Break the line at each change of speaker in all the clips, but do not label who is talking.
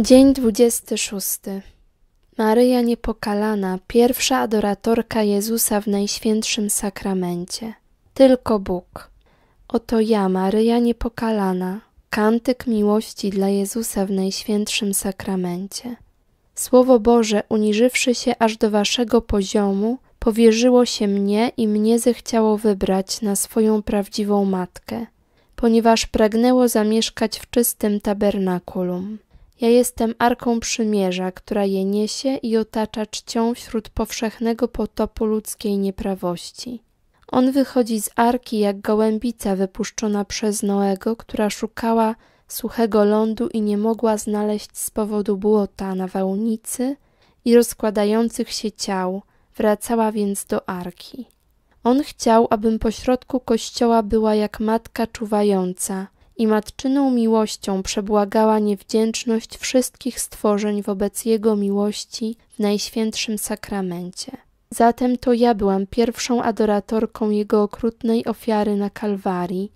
Dzień 26. Maryja Niepokalana, pierwsza adoratorka Jezusa w Najświętszym Sakramencie. Tylko Bóg. Oto ja, Maryja Niepokalana, kantyk miłości dla Jezusa w Najświętszym Sakramencie. Słowo Boże, uniżywszy się aż do waszego poziomu, powierzyło się mnie i mnie zechciało wybrać na swoją prawdziwą matkę, ponieważ pragnęło zamieszkać w czystym tabernakulum. Ja jestem arką przymierza, która je niesie i otacza czcią wśród powszechnego potopu ludzkiej nieprawości. On wychodzi z arki jak gołębica wypuszczona przez Noego, która szukała suchego lądu i nie mogła znaleźć z powodu błota na wałnicy i rozkładających się ciał, wracała więc do arki. On chciał, abym pośrodku kościoła była jak matka czuwająca – i matczyną miłością przebłagała niewdzięczność wszystkich stworzeń wobec Jego miłości w Najświętszym Sakramencie. Zatem to ja byłam pierwszą adoratorką Jego okrutnej ofiary na Kalwarii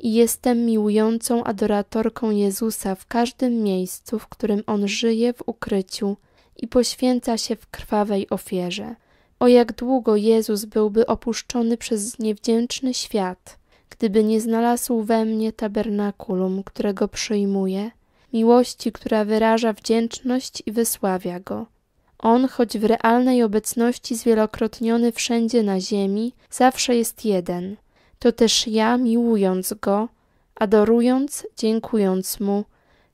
i jestem miłującą adoratorką Jezusa w każdym miejscu, w którym On żyje w ukryciu i poświęca się w krwawej ofierze. O jak długo Jezus byłby opuszczony przez niewdzięczny świat – gdyby nie znalazł we mnie tabernakulum, którego przyjmuje, miłości, która wyraża wdzięczność i wysławia go. On, choć w realnej obecności zwielokrotniony wszędzie na ziemi, zawsze jest jeden. To też ja, miłując go, adorując, dziękując mu,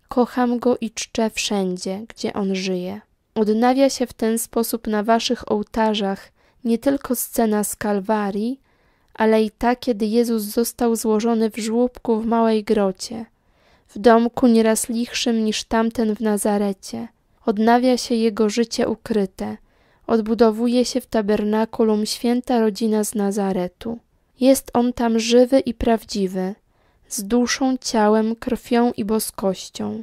kocham go i czczę wszędzie, gdzie on żyje. Odnawia się w ten sposób na waszych ołtarzach nie tylko scena z Kalwarii, ale i ta, kiedy Jezus został złożony w żłóbku w małej grocie, w domku nieraz lichszym niż tamten w Nazarecie. Odnawia się jego życie ukryte, odbudowuje się w tabernakulum święta rodzina z Nazaretu. Jest on tam żywy i prawdziwy, z duszą, ciałem, krwią i boskością.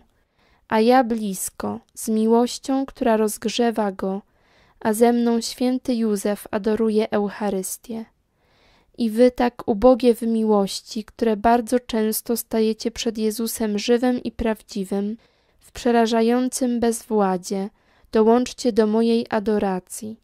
A ja blisko, z miłością, która rozgrzewa go, a ze mną święty Józef adoruje Eucharystię i wy tak ubogie w miłości, które bardzo często stajecie przed Jezusem żywym i prawdziwym, w przerażającym bezwładzie, dołączcie do mojej adoracji,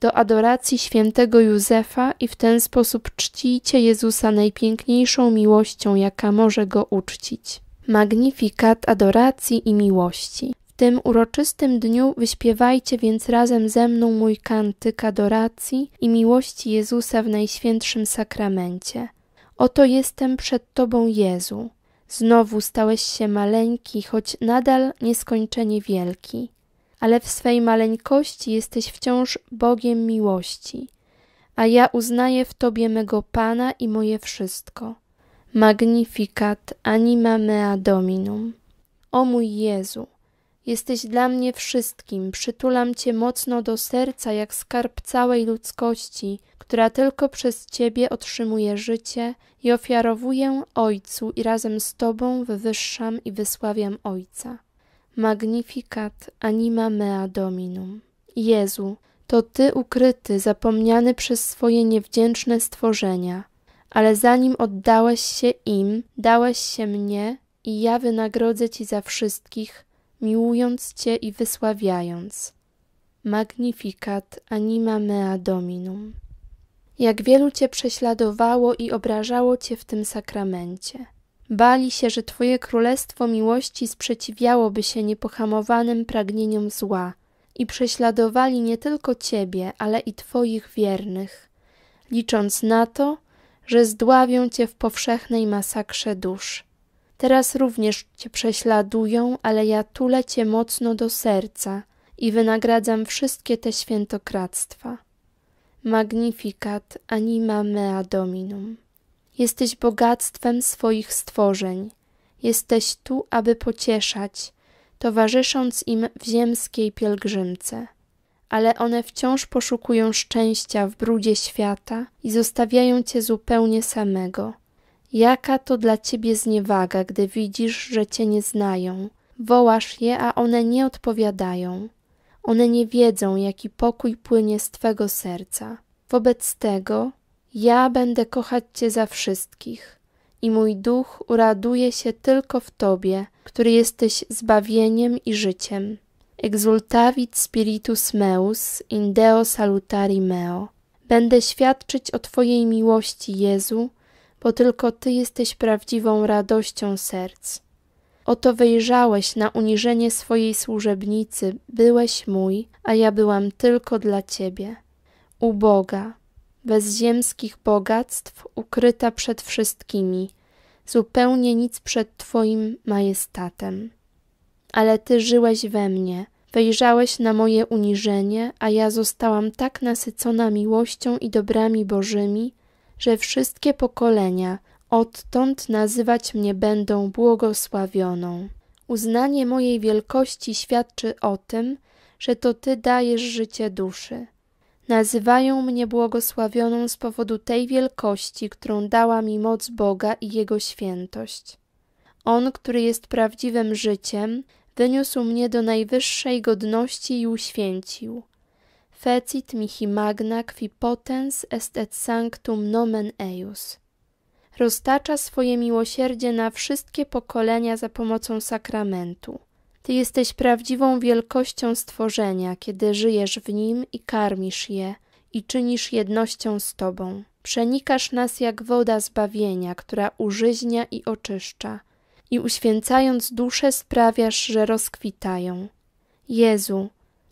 do adoracji świętego Józefa i w ten sposób czcijcie Jezusa najpiękniejszą miłością, jaka może go uczcić. Magnifikat adoracji i miłości tym uroczystym dniu wyśpiewajcie więc razem ze mną mój kantyk adoracji i miłości Jezusa w Najświętszym Sakramencie. Oto jestem przed Tobą, Jezu. Znowu stałeś się maleńki, choć nadal nieskończenie wielki. Ale w swej maleńkości jesteś wciąż Bogiem miłości. A ja uznaję w Tobie mego Pana i moje wszystko. Magnificat anima mea dominum. O mój Jezu! Jesteś dla mnie wszystkim, przytulam Cię mocno do serca jak skarb całej ludzkości, która tylko przez Ciebie otrzymuje życie i ofiarowuję Ojcu i razem z Tobą wywyższam i wysławiam Ojca. Magnificat anima mea dominum. Jezu, to Ty ukryty, zapomniany przez swoje niewdzięczne stworzenia, ale zanim oddałeś się im, dałeś się mnie i ja wynagrodzę Ci za wszystkich, miłując Cię i wysławiając. Magnificat anima mea dominum. Jak wielu Cię prześladowało i obrażało Cię w tym sakramencie. Bali się, że Twoje królestwo miłości sprzeciwiałoby się niepohamowanym pragnieniom zła i prześladowali nie tylko Ciebie, ale i Twoich wiernych, licząc na to, że zdławią Cię w powszechnej masakrze dusz Teraz również cię prześladują, ale ja tulę cię mocno do serca i wynagradzam wszystkie te świętokradztwa. Magnificat anima mea dominum. Jesteś bogactwem swoich stworzeń. Jesteś tu, aby pocieszać, towarzysząc im w ziemskiej pielgrzymce. Ale one wciąż poszukują szczęścia w brudzie świata i zostawiają cię zupełnie samego Jaka to dla ciebie zniewaga, gdy widzisz, że cię nie znają. Wołasz je, a one nie odpowiadają. One nie wiedzą, jaki pokój płynie z twego serca. Wobec tego ja będę kochać cię za wszystkich i mój duch uraduje się tylko w tobie, który jesteś zbawieniem i życiem. Exultavit spiritus meus in Deo salutari meo. Będę świadczyć o twojej miłości, Jezu, bo tylko Ty jesteś prawdziwą radością serc. Oto wejrzałeś na uniżenie swojej służebnicy, byłeś mój, a ja byłam tylko dla Ciebie. Uboga, bez ziemskich bogactw, ukryta przed wszystkimi, zupełnie nic przed Twoim majestatem. Ale Ty żyłeś we mnie, wejrzałeś na moje uniżenie, a ja zostałam tak nasycona miłością i dobrami Bożymi, że wszystkie pokolenia odtąd nazywać mnie będą błogosławioną. Uznanie mojej wielkości świadczy o tym, że to Ty dajesz życie duszy. Nazywają mnie błogosławioną z powodu tej wielkości, którą dała mi moc Boga i Jego świętość. On, który jest prawdziwym życiem, wyniósł mnie do najwyższej godności i uświęcił fecit mihi magna qui potens est et sanctum nomen eius. Roztacza swoje miłosierdzie na wszystkie pokolenia za pomocą sakramentu. Ty jesteś prawdziwą wielkością stworzenia, kiedy żyjesz w nim i karmisz je i czynisz jednością z Tobą. Przenikasz nas jak woda zbawienia, która użyźnia i oczyszcza i uświęcając dusze sprawiasz, że rozkwitają. Jezu,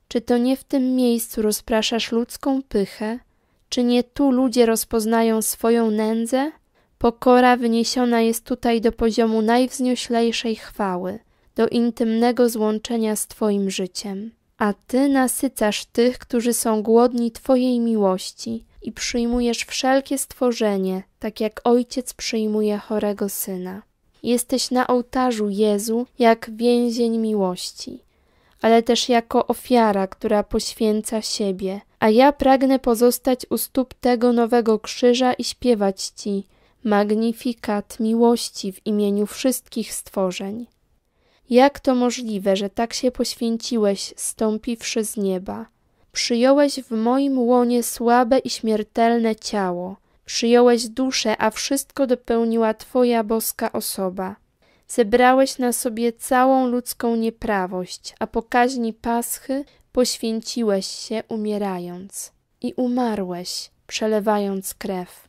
czy to nie w tym miejscu rozpraszasz ludzką pychę? Czy nie tu ludzie rozpoznają swoją nędzę? Pokora wyniesiona jest tutaj do poziomu najwznioślejszej chwały, do intymnego złączenia z Twoim życiem. A Ty nasycasz tych, którzy są głodni Twojej miłości i przyjmujesz wszelkie stworzenie, tak jak ojciec przyjmuje chorego syna. Jesteś na ołtarzu Jezu jak więzień miłości ale też jako ofiara, która poświęca siebie. A ja pragnę pozostać u stóp tego nowego krzyża i śpiewać Ci magnifikat miłości w imieniu wszystkich stworzeń. Jak to możliwe, że tak się poświęciłeś, stąpiwszy z nieba? Przyjąłeś w moim łonie słabe i śmiertelne ciało, przyjąłeś duszę, a wszystko dopełniła Twoja boska osoba. Zebrałeś na sobie całą ludzką nieprawość, a pokaźni paschy poświęciłeś się umierając i umarłeś, przelewając krew.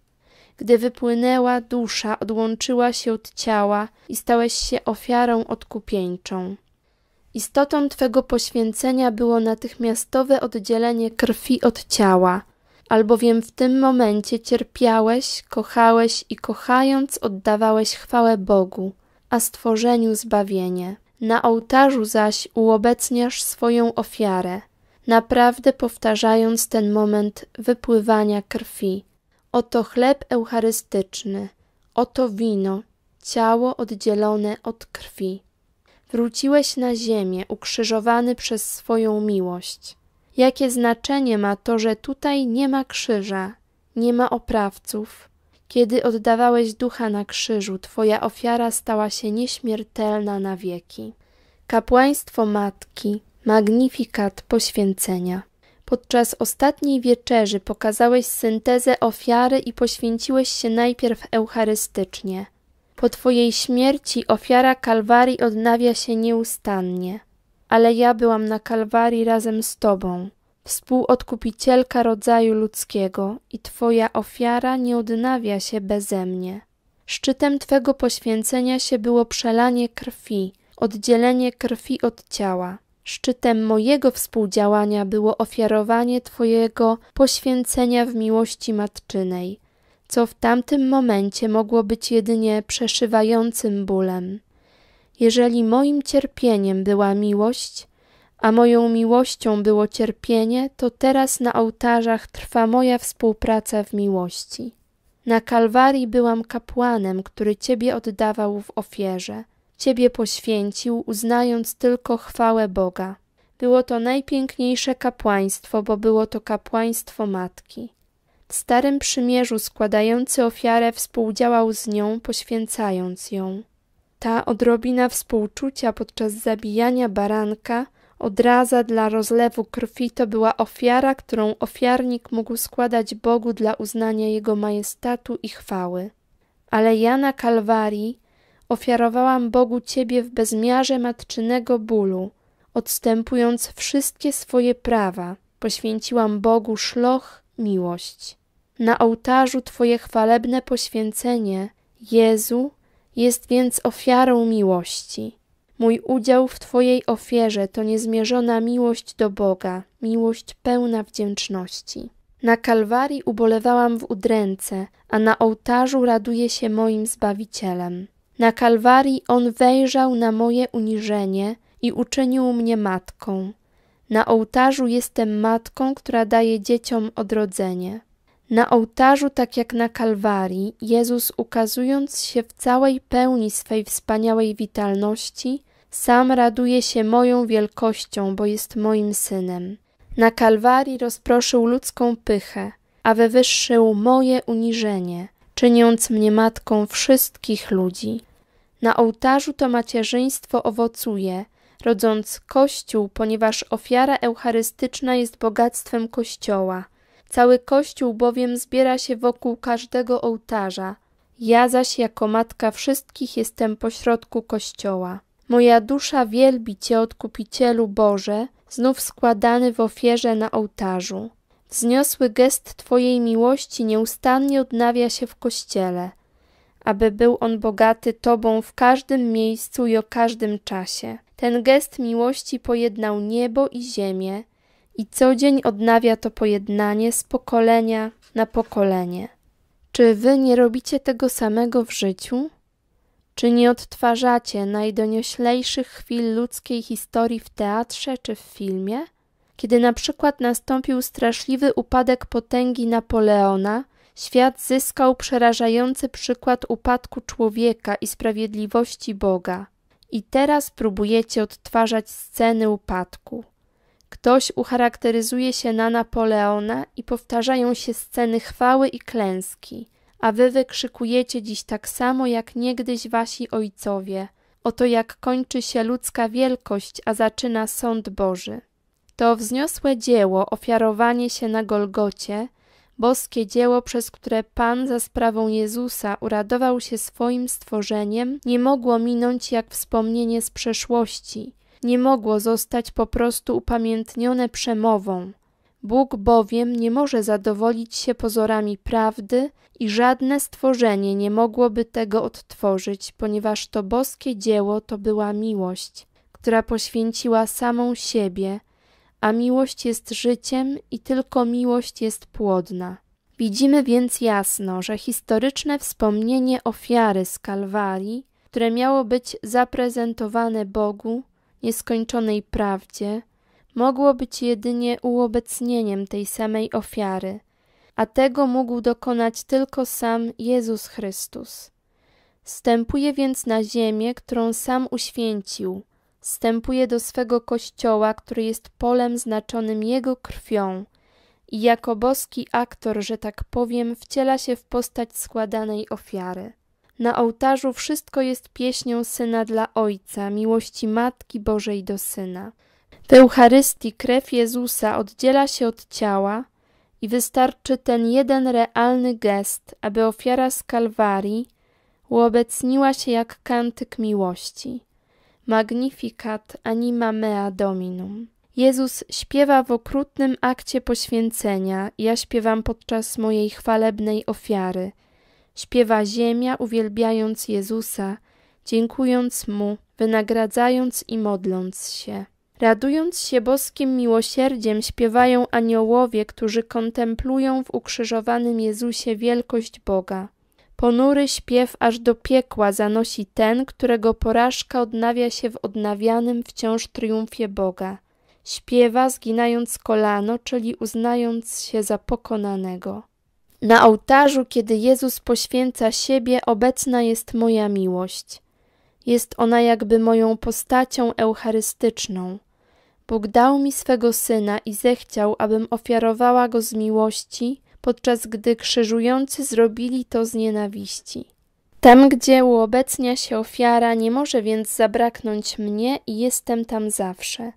Gdy wypłynęła dusza, odłączyła się od ciała i stałeś się ofiarą odkupieńczą. Istotą Twego poświęcenia było natychmiastowe oddzielenie krwi od ciała, albowiem w tym momencie cierpiałeś, kochałeś i kochając oddawałeś chwałę Bogu, a stworzeniu zbawienie. Na ołtarzu zaś uobecniasz swoją ofiarę, naprawdę powtarzając ten moment wypływania krwi. Oto chleb eucharystyczny, oto wino, ciało oddzielone od krwi. Wróciłeś na ziemię, ukrzyżowany przez swoją miłość. Jakie znaczenie ma to, że tutaj nie ma krzyża, nie ma oprawców, kiedy oddawałeś ducha na krzyżu, Twoja ofiara stała się nieśmiertelna na wieki. Kapłaństwo Matki, magnifikat poświęcenia. Podczas ostatniej wieczerzy pokazałeś syntezę ofiary i poświęciłeś się najpierw eucharystycznie. Po Twojej śmierci ofiara Kalwarii odnawia się nieustannie, ale ja byłam na Kalwarii razem z Tobą współodkupicielka rodzaju ludzkiego i Twoja ofiara nie odnawia się bezemnie. Szczytem Twego poświęcenia się było przelanie krwi, oddzielenie krwi od ciała. Szczytem mojego współdziałania było ofiarowanie Twojego poświęcenia w miłości matczynej, co w tamtym momencie mogło być jedynie przeszywającym bólem. Jeżeli moim cierpieniem była miłość, a moją miłością było cierpienie, to teraz na ołtarzach trwa moja współpraca w miłości. Na Kalwarii byłam kapłanem, który Ciebie oddawał w ofierze. Ciebie poświęcił, uznając tylko chwałę Boga. Było to najpiękniejsze kapłaństwo, bo było to kapłaństwo Matki. W Starym Przymierzu składający ofiarę współdziałał z nią, poświęcając ją. Ta odrobina współczucia podczas zabijania baranka – Odraza dla rozlewu krwi to była ofiara, którą ofiarnik mógł składać Bogu dla uznania Jego majestatu i chwały. Ale ja na Kalwarii ofiarowałam Bogu Ciebie w bezmiarze matczynego bólu, odstępując wszystkie swoje prawa, poświęciłam Bogu szloch, miłość. Na ołtarzu Twoje chwalebne poświęcenie, Jezu, jest więc ofiarą miłości. Mój udział w Twojej ofierze to niezmierzona miłość do Boga, miłość pełna wdzięczności. Na Kalwarii ubolewałam w udręce, a na ołtarzu raduje się moim Zbawicielem. Na Kalwarii On wejrzał na moje uniżenie i uczynił mnie matką. Na ołtarzu jestem matką, która daje dzieciom odrodzenie. Na ołtarzu, tak jak na Kalwarii, Jezus, ukazując się w całej pełni swej wspaniałej witalności, sam raduje się moją wielkością, bo jest moim synem. Na Kalwarii rozproszył ludzką pychę, a wywyższył moje uniżenie, czyniąc mnie matką wszystkich ludzi. Na ołtarzu to macierzyństwo owocuje, rodząc Kościół, ponieważ ofiara eucharystyczna jest bogactwem Kościoła. Cały Kościół bowiem zbiera się wokół każdego ołtarza. Ja zaś jako matka wszystkich jestem pośrodku Kościoła. Moja dusza wielbi Cię, Odkupicielu Boże, znów składany w ofierze na ołtarzu. Wzniosły gest Twojej miłości nieustannie odnawia się w Kościele, aby był on bogaty Tobą w każdym miejscu i o każdym czasie. Ten gest miłości pojednał niebo i ziemię i co dzień odnawia to pojednanie z pokolenia na pokolenie. Czy Wy nie robicie tego samego w życiu? Czy nie odtwarzacie najdonioślejszych chwil ludzkiej historii w teatrze czy w filmie? Kiedy na przykład nastąpił straszliwy upadek potęgi Napoleona, świat zyskał przerażający przykład upadku człowieka i sprawiedliwości Boga. I teraz próbujecie odtwarzać sceny upadku. Ktoś ucharakteryzuje się na Napoleona i powtarzają się sceny chwały i klęski – a wy wykrzykujecie dziś tak samo jak niegdyś wasi ojcowie. Oto jak kończy się ludzka wielkość, a zaczyna sąd Boży. To wzniosłe dzieło, ofiarowanie się na Golgocie, boskie dzieło, przez które Pan za sprawą Jezusa uradował się swoim stworzeniem, nie mogło minąć jak wspomnienie z przeszłości, nie mogło zostać po prostu upamiętnione przemową. Bóg bowiem nie może zadowolić się pozorami prawdy i żadne stworzenie nie mogłoby tego odtworzyć, ponieważ to boskie dzieło to była miłość, która poświęciła samą siebie, a miłość jest życiem i tylko miłość jest płodna. Widzimy więc jasno, że historyczne wspomnienie ofiary z Kalwarii, które miało być zaprezentowane Bogu, nieskończonej prawdzie, mogło być jedynie uobecnieniem tej samej ofiary, a tego mógł dokonać tylko sam Jezus Chrystus. Stępuje więc na ziemię, którą sam uświęcił, stępuje do swego kościoła, który jest polem znaczonym jego krwią i jako boski aktor, że tak powiem, wciela się w postać składanej ofiary. Na ołtarzu wszystko jest pieśnią syna dla ojca, miłości Matki Bożej do syna. W Eucharystii krew Jezusa oddziela się od ciała i wystarczy ten jeden realny gest, aby ofiara z Kalwarii uobecniła się jak kantyk miłości. Magnificat anima mea dominum. Jezus śpiewa w okrutnym akcie poświęcenia, ja śpiewam podczas mojej chwalebnej ofiary. Śpiewa ziemia, uwielbiając Jezusa, dziękując Mu, wynagradzając i modląc się. Radując się boskim miłosierdziem, śpiewają aniołowie, którzy kontemplują w ukrzyżowanym Jezusie wielkość Boga. Ponury śpiew aż do piekła zanosi ten, którego porażka odnawia się w odnawianym wciąż triumfie Boga. Śpiewa zginając kolano, czyli uznając się za pokonanego. Na ołtarzu, kiedy Jezus poświęca siebie, obecna jest moja miłość. Jest ona jakby moją postacią eucharystyczną. Bóg dał mi swego syna i zechciał, abym ofiarowała go z miłości, podczas gdy krzyżujący zrobili to z nienawiści. Tam, gdzie uobecnia się ofiara, nie może więc zabraknąć mnie i jestem tam zawsze.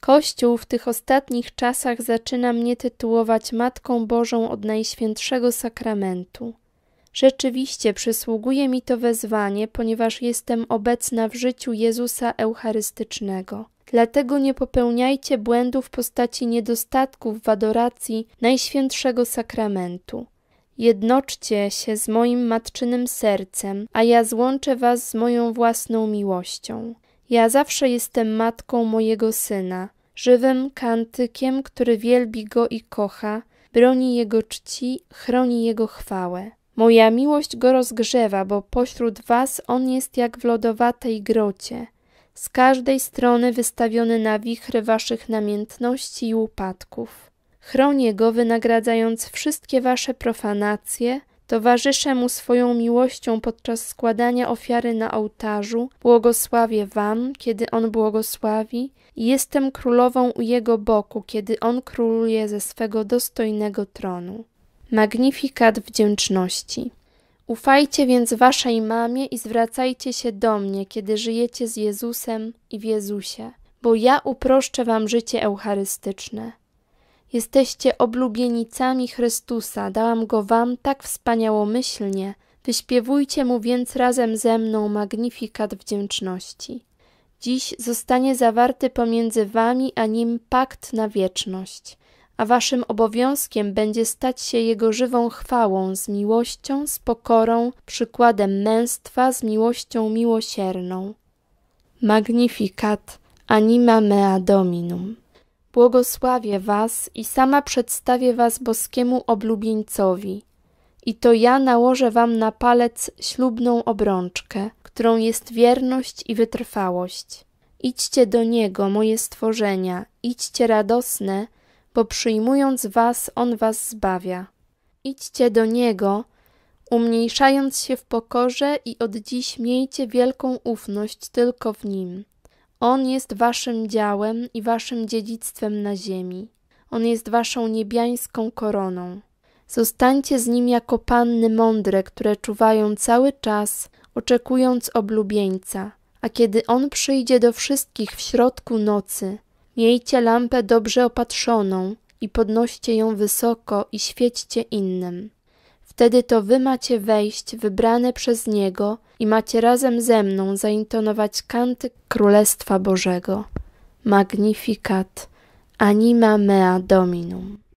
Kościół w tych ostatnich czasach zaczyna mnie tytułować Matką Bożą od Najświętszego Sakramentu. Rzeczywiście przysługuje mi to wezwanie, ponieważ jestem obecna w życiu Jezusa Eucharystycznego. Dlatego nie popełniajcie błędów w postaci niedostatków w adoracji Najświętszego Sakramentu. Jednoczcie się z moim matczynym sercem, a ja złączę was z moją własną miłością. Ja zawsze jestem matką mojego syna, żywym kantykiem, który wielbi go i kocha, broni jego czci, chroni jego chwałę. Moja miłość go rozgrzewa, bo pośród was on jest jak w lodowatej grocie, z każdej strony wystawiony na wichry waszych namiętności i upadków. Chronię go, wynagradzając wszystkie wasze profanacje, towarzyszę mu swoją miłością podczas składania ofiary na ołtarzu, błogosławię wam, kiedy on błogosławi, i jestem królową u jego boku, kiedy on króluje ze swego dostojnego tronu. Magnifikat wdzięczności. Ufajcie więc waszej mamie i zwracajcie się do mnie, kiedy żyjecie z Jezusem i w Jezusie, bo ja uproszczę wam życie eucharystyczne. Jesteście oblubienicami Chrystusa, dałam go wam tak wspaniałomyślnie. Wyśpiewujcie mu więc razem ze mną magnifikat wdzięczności. Dziś zostanie zawarty pomiędzy wami a nim pakt na wieczność a waszym obowiązkiem będzie stać się Jego żywą chwałą z miłością, z pokorą, przykładem męstwa, z miłością miłosierną. Magnificat anima mea dominum. Błogosławię was i sama przedstawię was boskiemu oblubieńcowi. I to ja nałożę wam na palec ślubną obrączkę, którą jest wierność i wytrwałość. Idźcie do niego, moje stworzenia, idźcie radosne, bo przyjmując was, On was zbawia. Idźcie do Niego, umniejszając się w pokorze i od dziś miejcie wielką ufność tylko w Nim. On jest waszym działem i waszym dziedzictwem na ziemi. On jest waszą niebiańską koroną. Zostańcie z Nim jako panny mądre, które czuwają cały czas, oczekując oblubieńca. A kiedy On przyjdzie do wszystkich w środku nocy – Miejcie lampę dobrze opatrzoną i podnoście ją wysoko i świećcie innym. Wtedy to wy macie wejść wybrane przez Niego i macie razem ze mną zaintonować kanty Królestwa Bożego. magnificat, anima mea dominum.